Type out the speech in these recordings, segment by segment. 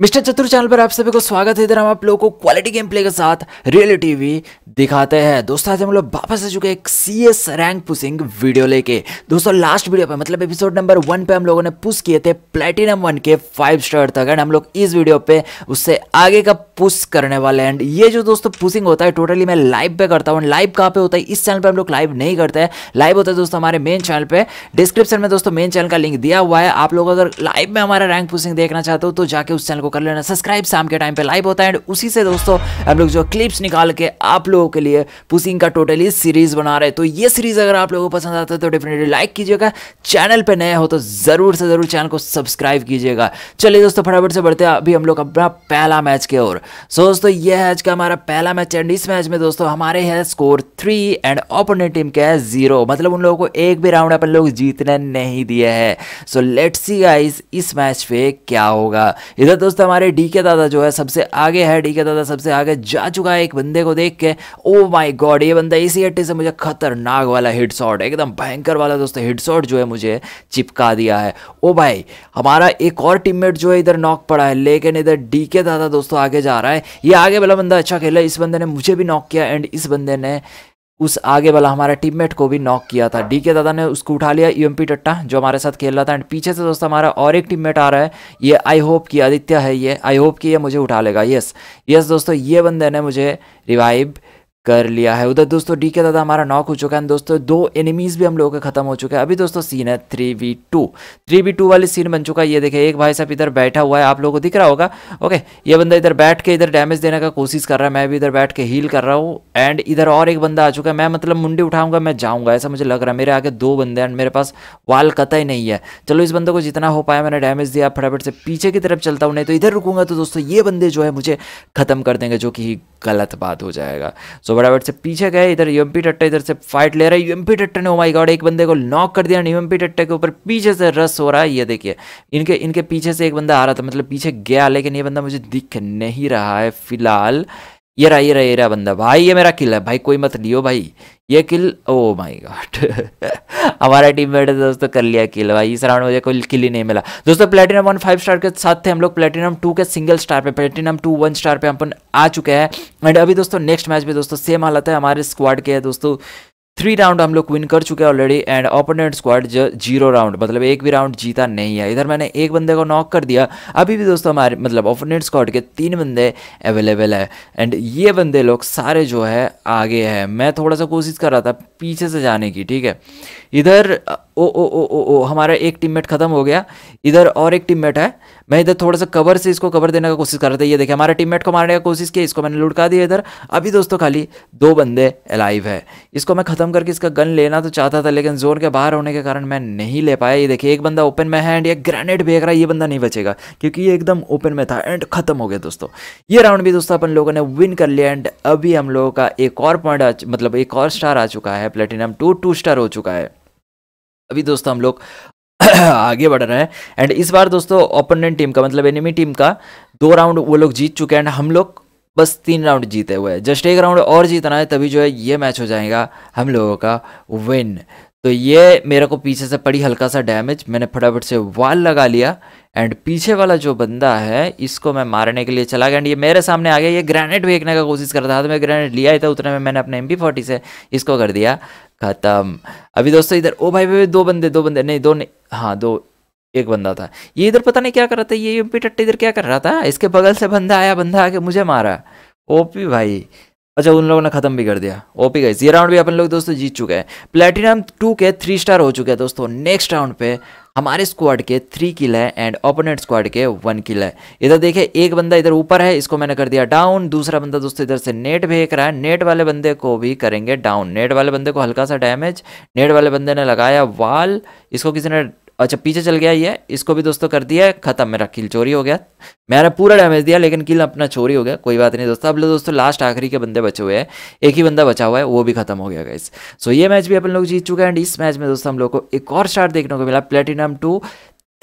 Mister चतुर channel पर आप सभी को स्वागत है इधर हम आप लोगों को क्वालिटी गेम प्ले के साथ रियलिटी भी दिखाते हैं दोस्तों आज हम लोग वापस आ चुके हैं एक C S rank pushing video लेके दोस्तों लास्ट वीडियो पे मतलब एपिसोड नंबर वन पे हम लोगों ने पुश किए थे प्लेटिनम वन के फाइव स्टार तक एंड हम लोग इस वीडियो पे उससे आगे का पुश करने वाले एंड ये जो दोस्तों पुसिंग होता है टोटली मैं लाइव पे करता हूँ लाइव कहाँ पे होता है इस चैनल पर हम लोग लाइव नहीं करते हैं लाइव होता है दोस्तों हमारे मेन चैनल पर डिस्क्रिप्शन में दोस्तों मेन चैनल का लिंक दिया हुआ है आप लोग अगर लाइव में हमारा रैंक पुसिंग देखना चाहते हो तो जाके उस चैनल को कर लेना सब्सक्राइब शाम के टाइम पे लाइव होता है एंड उसी से दोस्तों हम लोग जो क्लिप्स निकाल के आप लोगों के लिए पुसिंग का टोटली सीरीज बना रहे तो ये सीरीज अगर आप लोगों को पसंद आता है तो डेफिनेटली लाइक कीजिएगा चैनल पर नया हो तो ज़रूर से ज़रूर चैनल को सब्सक्राइब कीजिएगा चलिए दोस्तों फटाफट से बढ़ते अभी हम लोग अपना पहला मैच के ओर सो दोस्तों ये है आज का हमारा पहला मैच एंड इस मैच में दोस्तों हमारे है score three and opponent team के है जीरो मतलब उन लोगों को एक भी राउंड अपन लोग जीतने नहीं दिए है सो लेट्स सी गाइस इस मैच पे क्या होगा इधर दोस्तों दोस्त तो हमारे डी के दादा जो है सबसे आगे है डी के दादा सबसे आगे जा चुका है एक बंदे को देख के ओ माई गॉड ये बंदा इसी हट्टी से मुझे खतरनाक वाला हिट शॉट एकदम भयंकर वाला दोस्तों हिट शॉट जो है मुझे चिपका दिया है ओ oh भाई हमारा एक और टीममेट जो है इधर नॉक पड़ा है लेकिन इधर डी के दादा दोस्तों आगे जा रहा है ये आगे वाला बंदा अच्छा खेला इस बंदे ने मुझे भी नॉक किया एंड इस बंदे ने उस आगे वाला हमारे टीममेट को भी नॉक किया था डी के दादा ने उसको उठा लिया यू e टट्टा जो हमारे साथ खेल रहा था एंड पीछे से दोस्तों हमारा और एक टीममेट आ रहा है ये आई होप की आदित्य है ये आई होप की ये मुझे उठा लेगा यस यस दोस्तों ये बंदे ने मुझे रिवाइव कर लिया है उधर दोस्तों डी के दादा हमारा नॉक हो चुका है दोस्तों दो एनिमीज भी हम लोगों के खत्म हो चुके हैं अभी दोस्तों सीन है three v two three v two वाली सीन बन चुका है ये देखिए एक भाई साहब इधर बैठा हुआ है आप लोगों को दिख रहा होगा ओके ये बंदा इधर बैठ के इधर डैमेज देने का कोशिश कर रहा है मैं भी इधर बैठ के हील कर रहा हूँ एंड इधर और एक बंदा आ चुका है मैं मतलब मुंडी उठाऊंगा मैं जाऊँगा ऐसा मुझे लग रहा है मेरे आगे दो बंदे एंड मेरे पास वाल कता ही नहीं है चलो इस बंदे को जितना हो पाया मैंने डैमेज दिया फटाफट से पीछे की तरफ चलता हूँ नहीं तो इधर रुकूंगा तो दोस्तों ये बंदे जो है मुझे खत्म कर देंगे जो कि गलत बात हो जाएगा सो बड़ा बराबर से पीछे गए इधर यू टट्टा इधर से फाइट ले रहा है यूएमपी टट्टा ने ओमाई oh गॉड एक बंदे को नॉक कर दिया यू टट्टा के ऊपर पीछे से रस हो रहा है ये देखिए इनके इनके पीछे से एक बंदा आ रहा था मतलब पीछे गया लेकिन ये बंदा मुझे दिख नहीं रहा है फिलहाल ये रहा ये रहा ये रहा बंदा भाई ये मेरा किल है भाई कोई मत लियो भाई ये किल ओ माय गॉड हमारा टीम मेट दोस्तों कर लिया किल भाई इस राउंड मुझे कोई किल ही नहीं मिला दोस्तों प्लेटिनम वन फाइव स्टार के साथ थे हम लोग प्लेटिनम टू के सिंगल स्टार पे प्लेटिनम टू वन स्टार पे हम आ चुके हैं एंड अभी दोस्तों नेक्स्ट मैच भी दोस्तों सेम हालत है हमारे स्क्वाड के है दोस्तों थ्री राउंड हम लोग विन कर चुके हैं ऑलरेडी एंड ओपोनेंट स्क्वाड जो जीरो राउंड मतलब एक भी राउंड जीता नहीं है इधर मैंने एक बंदे को नॉक कर दिया अभी भी दोस्तों हमारे मतलब ओपोनेंट स्क्वाड के तीन बंदे अवेलेबल है एंड ये बंदे लोग सारे जो है आगे हैं मैं थोड़ा सा कोशिश कर रहा था पीछे से जाने की ठीक है इधर ओ ओ ओ ओ ओ हमारा एक टीममेट खत्म हो गया इधर और एक टीममेट है मैं इधर थोड़ा सा कवर से इसको कवर देने का कोशिश कर रहा था ये देखिए हमारा टीममेट को मारने का कोशिश की इसको मैंने लुटका दिया इधर अभी दोस्तों खाली दो बंदे अलाइव है इसको मैं ख़त्म करके इसका गन लेना तो चाहता था लेकिन जोन के बाहर होने के कारण मैं नहीं ले पाया ये देखिए एक बंदा ओपन में है एंड ये ग्रेनेड भेज रहा है ये बंदा नहीं बचेगा क्योंकि ये एकदम ओपन में था एंड खत्म हो गया दोस्तों ये राउंड भी दोस्तों अपन लोगों ने विन कर लिया एंड अभी हम लोगों का एक और पॉइंट मतलब एक और स्टार आ चुका है प्लेटिनम टू टू स्टार हो चुका है अभी दोस्तों हम लोग आगे बढ़ रहे हैं एंड इस बार दोस्तों ओपोनेंट टीम का मतलब एनिमी टीम का दो राउंड वो लोग जीत चुके हैं एंड हम लोग बस तीन राउंड जीते हुए हैं जस्ट एक राउंड और जीतना है तभी जो है ये मैच हो जाएगा हम लोगों का विन तो ये मेरे को पीछे से पड़ी हल्का सा डैमेज मैंने फटाफट से वाल लगा लिया एंड पीछे वाला जो बंदा है इसको मैं मारने के लिए चला गया एंड ये मेरे सामने आ गया ये ग्रेनेड फेंकने का कोशिश कर रहा था तो मैं ग्रेनेड लिया ही था उतने में मैंने अपने एम फोर्टी से इसको कर दिया खत्म अभी दोस्तों इधर ओ भाई भाई दो बंदे दो बंदे नहीं दो नहीं हाँ दो एक बंदा था ये इधर पता नहीं क्या कर रहा था ये एम टट्टी इधर क्या कर रहा था इसके बगल से बंदा आया बंदा आके मुझे मारा ओपी भाई अच्छा उन लोगों ने खत्म भी कर दिया ओपी गई ये राउंड भी अपन लोग दोस्तों जीत चुके हैं प्लेटिनम टू के थ्री स्टार हो चुके हैं दोस्तों नेक्स्ट राउंड पे हमारे स्क्वाड के थ्री किल है एंड ओपोनेंट स्क्वाड के वन किल है इधर देखिए एक बंदा इधर ऊपर है इसको मैंने कर दिया डाउन दूसरा बंदा दोस्तों इधर से नेट भेज रहा है नेट वाले बंदे को भी करेंगे डाउन नेट वाले बंदे को हल्का सा डैमेज नेट वाले बंदे ने लगाया वाल इसको किसी ने अच्छा पीछे चल गया ये इसको भी दोस्तों कर दिया खत्म मेरा किल चोरी हो गया मैंने पूरा डैमेज दिया लेकिन किल अपना चोरी हो गया कोई बात नहीं दोस्तों अब लोग दोस्तों लास्ट आखिरी के बंदे बचे हुए हैं एक ही बंदा बचा हुआ है वो भी खत्म हो गया गाइस सो ये मैच भी अपन लोग जीत चुके हैं एंड इस मैच में दोस्तों हम लोग को एक और स्टार देखने को मिला प्लेटिनम टू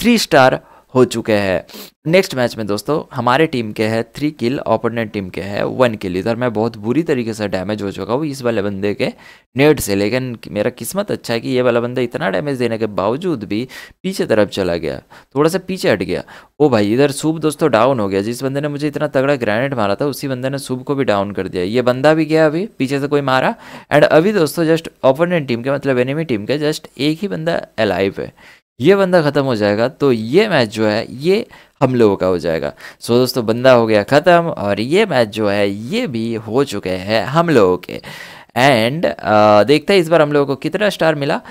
थ्री स्टार हो चुके हैं नेक्स्ट मैच में दोस्तों हमारे टीम के हैं थ्री किल ऑपोनेंट टीम के हैं वन किल इधर मैं बहुत बुरी तरीके से डैमेज हो चुका हूँ इस वाले बंदे के नेट से लेकिन मेरा किस्मत अच्छा है कि ये वाला बंदा इतना डैमेज देने के बावजूद भी पीछे तरफ चला गया थोड़ा सा पीछे हट गया ओ भाई इधर सूब दोस्तों डाउन हो गया जिस बंदे ने मुझे इतना तगड़ा ग्रेनेड मारा था उसी बंदे ने सूब को भी डाउन कर दिया ये बंदा भी गया अभी पीछे से कोई मारा एंड अभी दोस्तों जस्ट ऑपोनेंट टीम के मतलब एनिमी टीम के जस्ट एक ही बंदा अलाइव है ये बंदा ख़त्म हो जाएगा तो ये मैच जो है ये हम लोगों का हो जाएगा सो so, दोस्तों बंदा हो गया ख़त्म और ये मैच जो है ये भी हो चुके हैं हम लोगों के एंड uh, देखते हैं इस बार हम लोगों को कितना स्टार मिला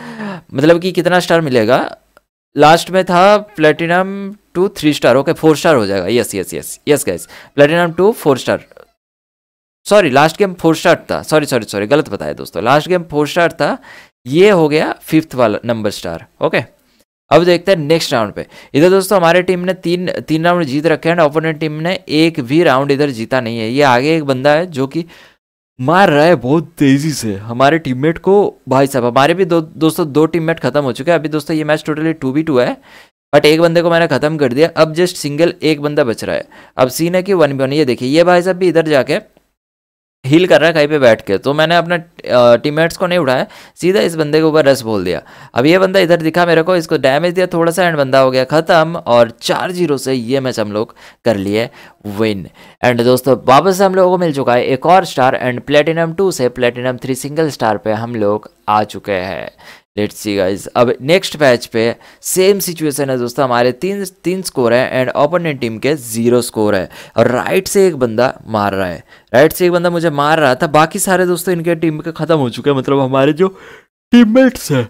मतलब कि कितना स्टार मिलेगा लास्ट में था platinum two three star okay four star हो जाएगा yes yes yes yes guys platinum two four star sorry last game four star था सॉरी सॉरी सॉरी गलत बताया दोस्तों लास्ट गेम फोर स्टार था ये हो गया फिफ्थ वाला नंबर स्टार ओके अब देखते हैं नेक्स्ट राउंड पे इधर दोस्तों हमारे टीम ने तीन तीन राउंड जीत रखे हैं ओपोनेंट टीम ने एक भी राउंड इधर जीता नहीं है ये आगे एक बंदा है जो कि मार रहा है बहुत तेज़ी से हमारे टीममेट को भाई साहब हमारे भी दो दोस्तों दो टीममेट खत्म हो चुके हैं अभी दोस्तों ये match totally two v two है बट एक बंदे को मैंने खत्म कर दिया अब जस्ट सिंगल एक बंदा बच रहा है अब सीन है कि वन बी वन ये देखिए ये भाई साहब भी इधर जाके हील कर रहा है कहीं पे बैठ के तो मैंने अपने टीममेट्स को नहीं उठाया सीधा इस बंदे के ऊपर रस बोल दिया अब ये बंदा इधर दिखा मेरे को इसको डैमेज दिया थोड़ा सा एंड बंदा हो गया ख़त्म और चार जीरो से ये मैच हम लोग कर लिए विन एंड दोस्तों वापस हम लोगों को मिल चुका है एक और स्टार एंड प्लेटिनम टू से प्लेटिनम थ्री सिंगल स्टार पर हम लोग आ चुके हैं लेट्स सी गाइस अब नेक्स्ट मैच पे सेम सिचुएशन है दोस्तों हमारे तीन तीन स्कोर हैं एंड ओपोनेंट टीम के जीरो स्कोर है और राइट से एक बंदा मार रहा है राइट से एक बंदा मुझे मार रहा था बाकी सारे दोस्तों इनके टीम के ख़त्म हो चुके हैं मतलब हमारे जो टीममेट्स हैं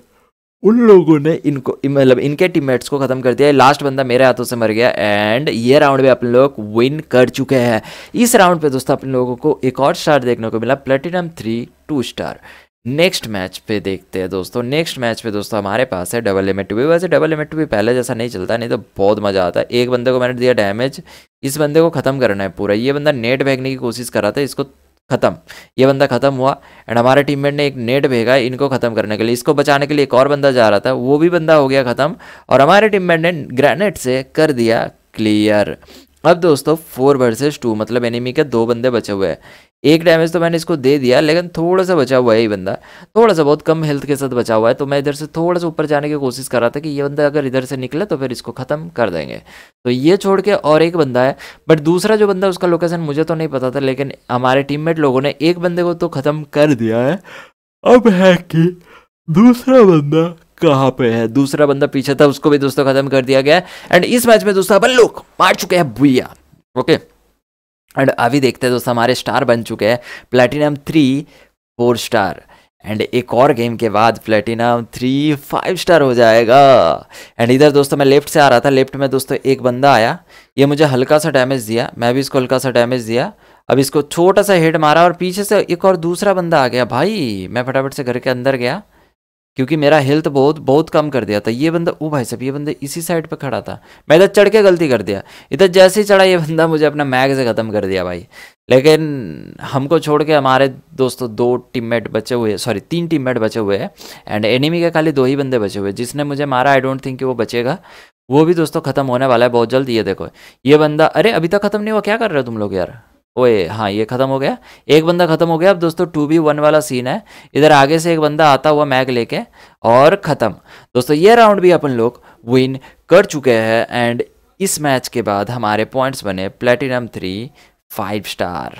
उन लोगों ने इनको मतलब इनके टीममेट्स को खत्म कर दिया है लास्ट बंदा मेरे हाथों से मर गया एंड ये राउंड भी अपन लोग विन कर चुके हैं इस राउंड पे दोस्तों अपन लोगों को एक और स्टार देखने को मिला platinum three two star next match पे देखते हैं दोस्तों नेक्स्ट मैच पे दोस्तों हमारे पास है डबल लिमिट टू भी वैसे डबल लिमिट टू भी पहले जैसा नहीं चलता नहीं तो बहुत मज़ा आता है एक बंदे को मैंने दिया डैमेज इस बंदे को ख़त्म करना है पूरा ये बंदा नेट भेगने की कोशिश कर रहा था इसको खत्म ये बंदा खत्म हुआ एंड हमारे टीममेट ने एक नेट भेगा इनको खत्म करने के लिए इसको बचाने के लिए एक और बंदा जा रहा था वो भी बंदा हो गया खत्म और हमारे टीममेट ने ग्रेनेट से कर दिया क्लियर अब दोस्तों फोर वर्सेस टू मतलब एनिमी के दो बंदे बचे हुए हैं एक डैमेज तो मैंने इसको दे दिया लेकिन थोड़ा सा बचा हुआ है ये बंदा थोड़ा सा बहुत कम हेल्थ के साथ बचा हुआ है तो मैं इधर से थोड़ा सा ऊपर जाने की कोशिश कर रहा था कि ये बंदा अगर इधर से निकले तो फिर इसको ख़त्म कर देंगे तो ये छोड़ के और एक बंदा है बट दूसरा जो बंदा उसका लोकेशन मुझे तो नहीं पता था लेकिन हमारे टीम लोगों ने एक बंदे को तो ख़त्म कर दिया है अब है कि दूसरा बंदा कहाँ पे है दूसरा बंदा पीछे था उसको भी दोस्तों खत्म कर दिया गया एंड इस मैच में दोस्तों अपन लोग मार चुके हैं भूया ओके okay? एंड अभी देखते हैं दोस्तों हमारे स्टार बन चुके हैं platinum three four star and एक और गेम के बाद प्लेटिनम थ्री फाइव स्टार हो जाएगा एंड इधर दोस्तों मैं लेफ्ट से आ रहा था लेफ्ट में दोस्तों एक बंदा आया ये मुझे हल्का सा डैमेज दिया मैं भी इसको हल्का सा डैमेज दिया अब इसको छोटा सा हेड मारा और पीछे से एक और दूसरा बंदा आ गया भाई मैं फटाफट से घर के अंदर गया क्योंकि मेरा हेल्थ बहुत बहुत कम कर दिया था ये बंदा वो भाई साहब ये बंदा इसी साइड पर खड़ा था मैं इधर चढ़ के गलती कर दिया इधर जैसे ही चढ़ा ये बंदा मुझे अपना मैग से ख़त्म कर दिया भाई लेकिन हमको छोड़ के हमारे दोस्तों दो टीममेट बचे हुए सॉरी तीन टीममेट बचे हुए हैं एंड एनिमी के खाली दो ही बंदे बचे हुए जिसने मुझे मारा आई डोंट थिंक कि वो बचेगा वो भी दोस्तों ख़त्म होने वाला है बहुत जल्द ये देखो ये बंदा अरे अभी तक ख़त्म नहीं हुआ क्या कर रहे हो तुम लोग यार ओए हाँ ये ख़त्म हो गया एक बंदा ख़त्म हो गया अब दोस्तों टू बी वन वाला सीन है इधर आगे से एक बंदा आता हुआ मैग लेके और ख़त्म दोस्तों ये राउंड भी अपन लोग विन कर चुके हैं एंड इस मैच के बाद हमारे पॉइंट्स बने platinum three five star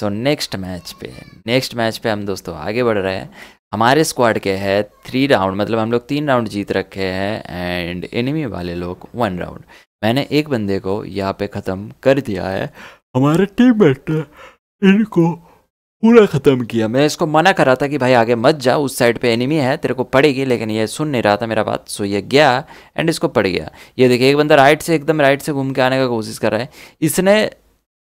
so next match पे नेक्स्ट मैच पे हम दोस्तों आगे बढ़ रहे हैं हमारे स्क्वाड के है थ्री राउंड मतलब हम लोग तीन राउंड जीत रखे हैं एंड एनिमी वाले लोग वन राउंड मैंने एक बंदे को यहाँ पे ख़त्म कर दिया है हमारे टीम मेट ने इनको पूरा ख़त्म किया मैं इसको मना कर रहा था कि भाई आगे मत जा उस साइड पे एनिमी है तेरे को पड़ेगी लेकिन ये सुन नहीं रहा था मेरा बात सो ये गया एंड इसको पड़ गया ये देखिए एक बंदा राइट से एकदम राइट से घूम के आने का कोशिश कर रहा है इसने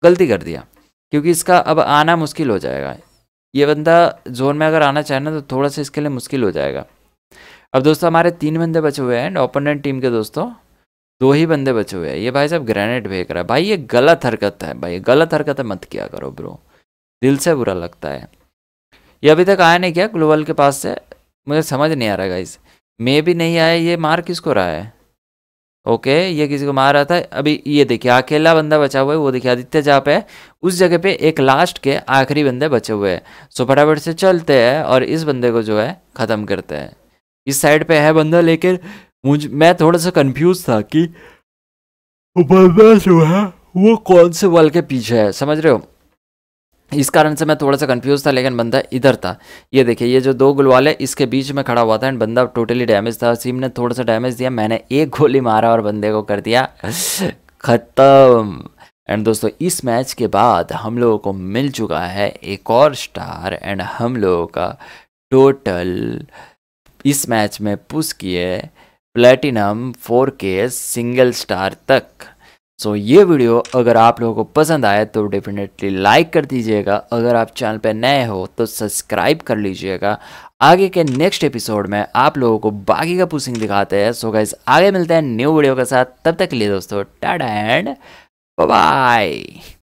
गलती कर दिया क्योंकि इसका अब आना मुश्किल हो जाएगा ये बंदा जोन में अगर आना चाहे ना तो थोड़ा सा इसके लिए मुश्किल हो जाएगा अब दोस्तों हमारे तीन बंदे बचे हुए हैं एंड ओपोनेंट टीम के दोस्तों दो ही बंदे बचे हुए हैं ये भाई साहब ग्रेनेड फेंक रहा है भाई ये गलत हरकत है भाई गलत हरकत है मत किया करो ब्रो दिल से बुरा लगता है ये अभी तक आया नहीं क्या ग्लोबल के पास से मुझे समझ नहीं आ रहा गाइस मे भी नहीं आया ये मार किसको रहा है ओके ये किसी को मार रहा था अभी ये देखिए अकेला बंदा बचा हुआ है वो देखिए आदित्य जहाँ पे उस जगह पे एक लास्ट के आखिरी बंदे बचे हुए हैं सो फटाफट से चलते हैं और इस बंदे को जो है ख़त्म करते हैं इस साइड पे है बंदा लेकिन मुझ मैं थोड़ा सा कंफ्यूज था कि बंदा जो है वो कौन से वॉल के पीछे है समझ रहे हो इस कारण से मैं थोड़ा सा कंफ्यूज था लेकिन बंदा इधर था ये देखिए ये जो दो गुलवाल है इसके बीच में खड़ा हुआ था एंड बंदा टोटली डैमेज था सीम ने थोड़ा सा डैमेज दिया मैंने एक गोली मारा और बंदे को कर दिया ख़त्म एंड दोस्तों इस मैच के बाद हम लोगों को मिल चुका है एक और स्टार एंड हम लोगों का टोटल इस मैच में पुश किए प्लेटिनम 4K सिंगल स्टार तक सो so, ये वीडियो अगर आप लोगों को पसंद आए तो डेफिनेटली लाइक कर दीजिएगा अगर आप चैनल पर नए हो तो सब्सक्राइब कर लीजिएगा आगे के नेक्स्ट एपिसोड में आप लोगों को बाकी का पुसिंग दिखाते हैं सो गाइज आगे मिलते हैं न्यू वीडियो के साथ तब तक के लिए दोस्तों टाटा एंड बाय